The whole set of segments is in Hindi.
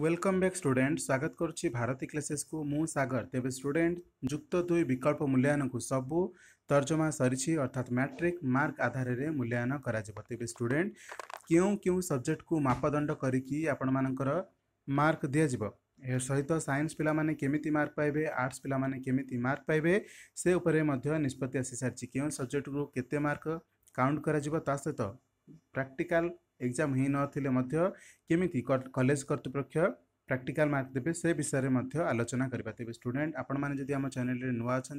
ওয়েলকম ব্যাক স্টুডেন্ট স্বাগত করছি ভারতী ক্লাসেসকু মু সাগর তেবে স্টুডেন্ট যুক্ত দুই বিকল্প মূল্যায়নকু সবু তর্জমা সরিছি অর্থাৎ ম্যাট্রিক মার্ক আধারে মূল্যায়ন করা যাব তেবে স্টুডেন্ট কেউ কেউ সবজেক্টকু মাপদণ্ড করিকি আপনার মার্ক দিয়া যাব ଏହା ସହିତ ସାଇନ୍ସ ପିଲାମାନେ କେମିତି ମାର୍କ ପାଇବେ ଆର୍ଟ୍ସ ପିଲାମାନେ କେମିତି ମାର୍କ ପାଇବେ ସେ ଉପରେ ମଧ୍ୟ ନିଷ୍ପତ୍ତି ଆସିସାରିଛି କେଉଁ ସବଜେକ୍ଟକୁ କେତେ ମାର୍କ କାଉଣ୍ଟ କରାଯିବ ତା ସହିତ ପ୍ରାକ୍ଟିକାଲ एग्जाम हो नथिले केमी कलेज कॉलेज प्राक्टिकाल मार्क देते से विषय में आलोचना करवा तेज स्टूडेंट आपण मैंने आम चेल नुआ अच्छा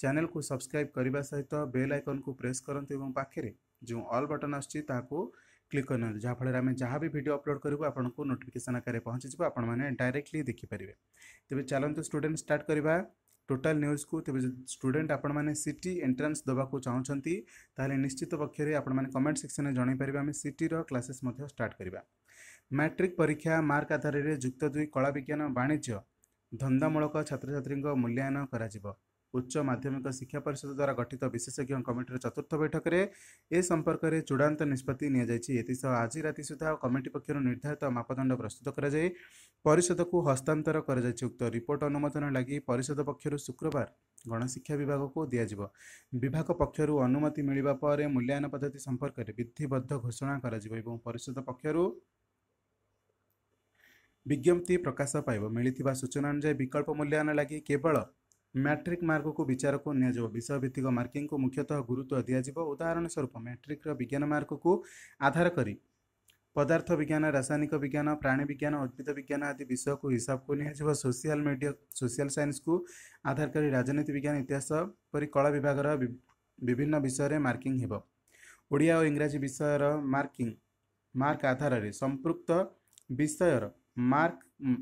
चैनल को सब्सक्राइब करने सहित बेल आइकन को प्रेस करते पाखे जो अल बटन आस क्लिक करना जहाँ फल जहाँ भी भिड अपलोड करूँ आपन को नोटिफिकेसन आकार पहुँची जब आप डायरेक्टली देखिपारे तेज चलते स्टूडेंट स्टार्ट करवा ଟୋଟାଲ୍ ନ୍ୟୁଜ୍କୁ ତେବେ ଷ୍ଟୁଡେଣ୍ଟ ଆପଣମାନେ ସିଟି ଏଣ୍ଟ୍ରାନ୍ସ ଦେବାକୁ ଚାହୁଁଛନ୍ତି ତାହେଲେ ନିଶ୍ଚିତ ପକ୍ଷରେ ଆପଣମାନେ କମେଣ୍ଟ ସେକ୍ସନରେ ଜଣାଇପାରିବେ ଆମେ ସିଟିର କ୍ଲାସେସ୍ ମଧ୍ୟ ଷ୍ଟାର୍ଟ କରିବା ମ୍ୟାଟ୍ରିକ୍ ପରୀକ୍ଷା ମାର୍କ ଆଧାରରେ ଯୁକ୍ତ ଦୁଇ କଳା ବିଜ୍ଞାନ ବାଣିଜ୍ୟ ଧନ୍ଦାମୂଳକ ଛାତ୍ରଛାତ୍ରୀଙ୍କ ମୂଲ୍ୟାୟନ କରାଯିବ ଉଚ୍ଚ ମାଧ୍ୟମିକ ଶିକ୍ଷା ପରିଷଦ ଦ୍ୱାରା ଗଠିତ ବିଶେଷଜ୍ଞ କମିଟିର ଚତୁର୍ଥ ବୈଠକରେ ଏ ସମ୍ପର୍କରେ ଚୂଡ଼ାନ୍ତ ନିଷ୍ପତ୍ତି ନିଆଯାଇଛି ଏଥିସହ ଆଜି ରାତି ସୁଦ୍ଧା କମିଟି ପକ୍ଷରୁ ନିର୍ଦ୍ଧାରିତ ମାପଦଣ୍ଡ ପ୍ରସ୍ତୁତ କରାଯାଇ ପରିଷଦକୁ ହସ୍ତାନ୍ତର କରାଯାଇଛି ଉକ୍ତ ରିପୋର୍ଟ ଅନୁମୋଦନ ଲାଗି ପରିଷଦ ପକ୍ଷରୁ ଶୁକ୍ରବାର ଗଣଶିକ୍ଷା ବିଭାଗକୁ ଦିଆଯିବ ବିଭାଗ ପକ୍ଷରୁ ଅନୁମତି ମିଳିବା ପରେ ମୂଲ୍ୟାୟନ ପଦ୍ଧତି ସମ୍ପର୍କରେ ବିଧିବଦ୍ଧ ଘୋଷଣା କରାଯିବ ଏବଂ ପରିଷଦ ପକ୍ଷରୁ ବିଜ୍ଞପ୍ତି ପ୍ରକାଶ ପାଇବ ମିଳିଥିବା ସୂଚନା ଅନୁଯାୟୀ ବିକଳ୍ପ ମୂଲ୍ୟାୟନ ଲାଗି କେବଳ ମ୍ୟାଟ୍ରିକ୍ ମାର୍କକୁ ବିଚାରକୁ ନିଆଯିବ ବିଷୟଭିତ୍ତିକ ମାର୍କିଂକୁ ମୁଖ୍ୟତଃ ଗୁରୁତ୍ୱ ଦିଆଯିବ ଉଦାହରଣ ସ୍ୱରୂପ ମ୍ୟାଟ୍ରିକ୍ର ବିଜ୍ଞାନ ମାର୍କକୁ ଆଧାର କରି ପଦାର୍ଥ ବିଜ୍ଞାନ ରାସାୟନିକ ବିଜ୍ଞାନ ପ୍ରାଣୀ ବିଜ୍ଞାନ ଉଦ୍ଭିଦ ବିଜ୍ଞାନ ଆଦି ବିଷୟକୁ ହିସାବକୁ ନିଆଯିବ ସୋସିଆଲ ମିଡ଼ିଆ ସୋସିଆଲ ସାଇନ୍ସକୁ ଆଧାର କରି ରାଜନୀତି ବିଜ୍ଞାନ ଇତିହାସ ପରି କଳା ବିଭାଗର ବିଭିନ୍ନ ବିଷୟରେ ମାର୍କିଂ ହେବ ଓଡ଼ିଆ ଓ ଇଂରାଜୀ ବିଷୟର ମାର୍କିଂ ମାର୍କ ଆଧାରରେ ସମ୍ପୃକ୍ତ ବିଷୟର ମାର୍କ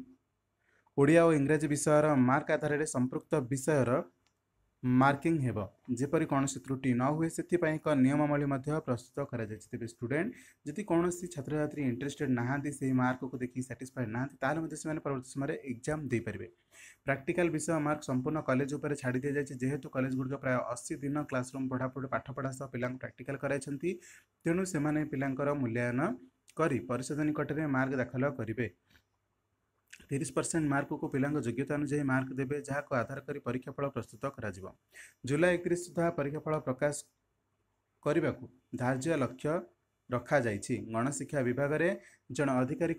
ओडि अ इङ्जी विषय र मर्क आधारले सम्पृक्त विषय र मर्किङ हेपरि कि त्रुटि नहुनेप नियमवली प्रस्तुत गराइ तिमी स्टुडेन्ट जति कसरी छात्रछात्री इन्टरेटेड नान्ति सही मर्कको देखि साटाड समय त मर्त्जाम पारे प्राक्टिकल विषय मार्क सम्पूर्ण कलेज उपर छाडिदिन्छ जेहेतु कलेज गुड्क प्रायः असीदिन क्लास रुम पढापढी पाठपढास पिला प्राक्टिकल गराइन् तेणु पिला मूल्यान गरिसद निकटले मार्क दाखल गरे तीस परसेंट मार्क को पिला योग्यता अनुजाई मार्क देते जहाँ आधार कर परीक्षाफल प्रस्तुत कर जुलाई एक सुधा परीक्षाफल प्रकाश करने को धार्य लक्ष्य रखा जा गणशिक्षा विभाग में जन अधिकारी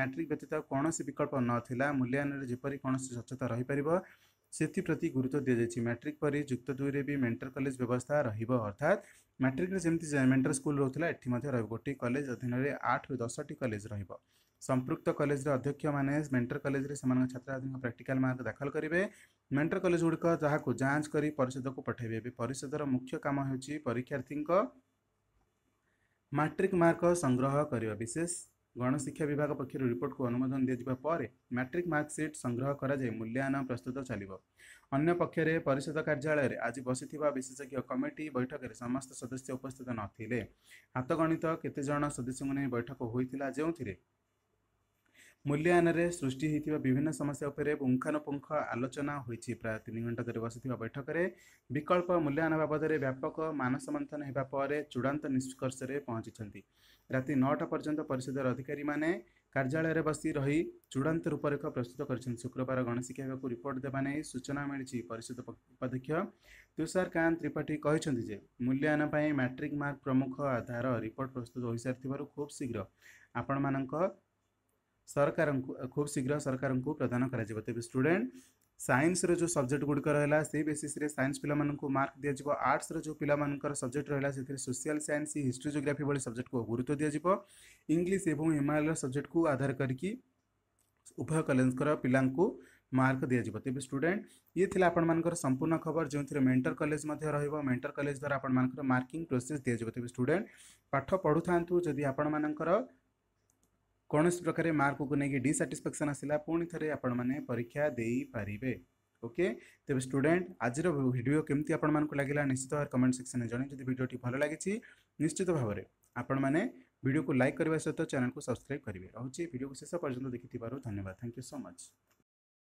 मैट्रिक व्यतीत कौन विकल्प नाला मूल्यायन जपरी कौन रही रहीपर से गुरुत्व दि जाएगी मैट्रिक पर युक्त दुई में भी मेन्टर कलेज व्यवस्था रर्थात मैट्रिक्रेमती मेन्टर स्कूल रोला रोटी कलेज अधीन आठ रु दस टी कलेज रहा संपृक्त कलेज अध्यक्ष मैंने मेन्टर कलेज छात्र प्राक्टिकाल मार्क दाखल करेंगे मेन्टर कलेज गुड़िक जहाँ जांच कर परिषद को पठाइबे परिषदर मुख्य कम हो परीक्षार्थी मैट्रिक मार्क संग्रह करवा विशेष ଗଣଶିକ୍ଷା ବିଭାଗ ପକ୍ଷରୁ ରିପୋର୍ଟକୁ ଅନୁମୋଦନ ଦିଆଯିବା ପରେ ମାଟ୍ରିକ୍ ମାର୍କସିଟ୍ ସଂଗ୍ରହ କରାଯାଇ ମୂଲ୍ୟାୟନ ପ୍ରସ୍ତୁତ ଚାଲିବ ଅନ୍ୟ ପକ୍ଷରେ ପରିଷଦ କାର୍ଯ୍ୟାଳୟରେ ଆଜି ବସିଥିବା ବିଶେଷଜ୍ଞ କମିଟି ବୈଠକରେ ସମସ୍ତ ସଦସ୍ୟ ଉପସ୍ଥିତ ନଥିଲେ ହାତଗଣିତ କେତେଜଣ ସଦସ୍ୟଙ୍କୁ ନେଇ ବୈଠକ ହୋଇଥିଲା ଯେଉଁଥିରେ ମୂଲ୍ୟାୟନରେ ସୃଷ୍ଟି ହୋଇଥିବା ବିଭିନ୍ନ ସମସ୍ୟା ଉପରେ ପୁଙ୍ଖାନୁପୁଙ୍ଖ ଆଲୋଚନା ହୋଇଛି ପ୍ରାୟ ତିନି ଘଣ୍ଟା ଧରି ବସିଥିବା ବୈଠକରେ ବିକଳ୍ପ ମୂଲ୍ୟାୟନ ବାବଦରେ ବ୍ୟାପକ ମାନସମନ୍ଥନ ହେବା ପରେ ଚୂଡ଼ାନ୍ତ ନିଷ୍କର୍ଷରେ ପହଞ୍ଚିଛନ୍ତି ରାତି ନଅଟା ପର୍ଯ୍ୟନ୍ତ ପରିଷଦର ଅଧିକାରୀମାନେ କାର୍ଯ୍ୟାଳୟରେ ବସି ରହି ଚୂଡ଼ାନ୍ତ ରୂପରେଖ ପ୍ରସ୍ତୁତ କରିଛନ୍ତି ଶୁକ୍ରବାର ଗଣଶିକ୍ଷା ବିଭାଗକୁ ରିପୋର୍ଟ ଦେବା ନେଇ ସୂଚନା ମିଳିଛି ପରିଷଦ ଉପାଧ୍ୟକ୍ଷ ତୁଷାରକାନ୍ତ ତ୍ରିପାଠୀ କହିଛନ୍ତି ଯେ ମୂଲ୍ୟାୟନ ପାଇଁ ମ୍ୟାଟ୍ରିକ୍ ମାର୍କ ପ୍ରମୁଖ ଆଧାର ରିପୋର୍ଟ ପ୍ରସ୍ତୁତ ହୋଇସାରିଥିବାରୁ ଖୁବ୍ ଶୀଘ୍ର ଆପଣମାନଙ୍କ सरकार को खूब शीघ्र सरकार तो को प्रदान तेज स्टूडे सैंस जो सब्जेक्ट गुड़िकला से बेसीस सैंस पाला मार्क दिज्व आर्टस्र जो पिला सब्जेक्ट रहा है सोशियाल सैन्स हिस्ट्री जोग्राफी भाई सब्जेक्ट को गुरुत्व दिज्व इंग्लीश और हिमालय सब्जेक्ट को आधार करके उभय कलेज पिला मार्क दिज्व तेज स्टूडे ये थी आपर संपूर्ण खबर जो थी मेन्टर कलेज रेन्टर कलेज द्वारा आपर मार्किंग प्रोसेस दिज्व तेज स्टूडे पाठ पढ़ु था जदि आपर कौन प्रकार मार्क को लेकिन डिसाटिस्फेक्शन आसला पुणी थे आपक्षा दे पारे ओके तेज स्टूडेंट आज भिडियो केमती आपँक लगे निश्चित भाव कमेंट सेक्शन में जन जब भिडियो भल लगी निश्चित भाव में आपड़ को लाइक करने सहित चैनल को सब्सक्राइब करेंगे रोचे भिडियो को शेष पर्यटन देखिथ्यवाद थैंक यू सो मच